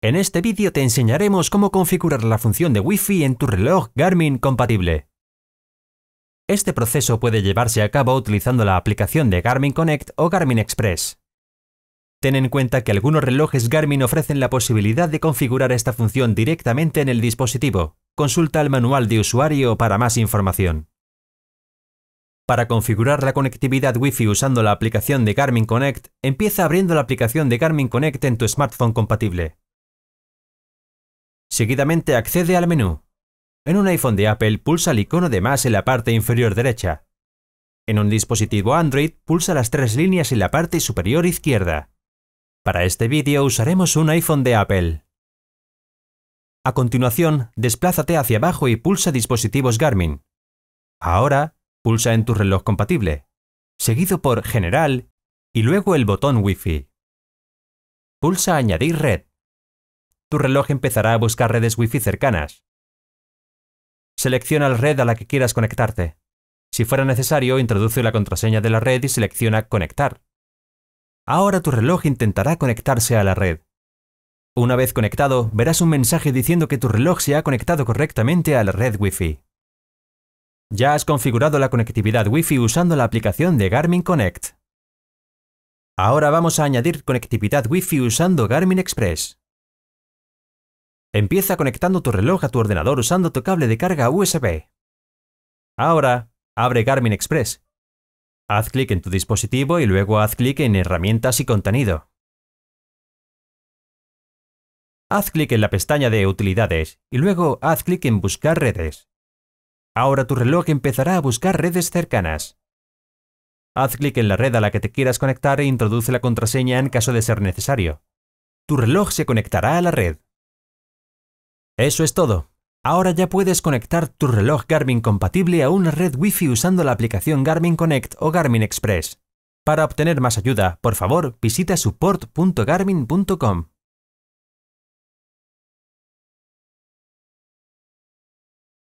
En este vídeo te enseñaremos cómo configurar la función de Wi-Fi en tu reloj Garmin compatible. Este proceso puede llevarse a cabo utilizando la aplicación de Garmin Connect o Garmin Express. Ten en cuenta que algunos relojes Garmin ofrecen la posibilidad de configurar esta función directamente en el dispositivo. Consulta el manual de usuario para más información. Para configurar la conectividad Wi-Fi usando la aplicación de Garmin Connect, empieza abriendo la aplicación de Garmin Connect en tu smartphone compatible. Seguidamente accede al menú. En un iPhone de Apple pulsa el icono de más en la parte inferior derecha. En un dispositivo Android pulsa las tres líneas en la parte superior izquierda. Para este vídeo usaremos un iPhone de Apple. A continuación, desplázate hacia abajo y pulsa dispositivos Garmin. Ahora, pulsa en tu reloj compatible, seguido por General y luego el botón Wi-Fi. Pulsa Añadir red tu reloj empezará a buscar redes Wi-Fi cercanas. Selecciona la red a la que quieras conectarte. Si fuera necesario, introduce la contraseña de la red y selecciona Conectar. Ahora tu reloj intentará conectarse a la red. Una vez conectado, verás un mensaje diciendo que tu reloj se ha conectado correctamente a la red Wi-Fi. Ya has configurado la conectividad Wi-Fi usando la aplicación de Garmin Connect. Ahora vamos a añadir conectividad Wi-Fi usando Garmin Express. Empieza conectando tu reloj a tu ordenador usando tu cable de carga USB. Ahora, abre Garmin Express. Haz clic en tu dispositivo y luego haz clic en Herramientas y contenido. Haz clic en la pestaña de Utilidades y luego haz clic en Buscar redes. Ahora tu reloj empezará a buscar redes cercanas. Haz clic en la red a la que te quieras conectar e introduce la contraseña en caso de ser necesario. Tu reloj se conectará a la red. Eso es todo. Ahora ya puedes conectar tu reloj Garmin compatible a una red Wi-Fi usando la aplicación Garmin Connect o Garmin Express. Para obtener más ayuda, por favor, visita support.garmin.com.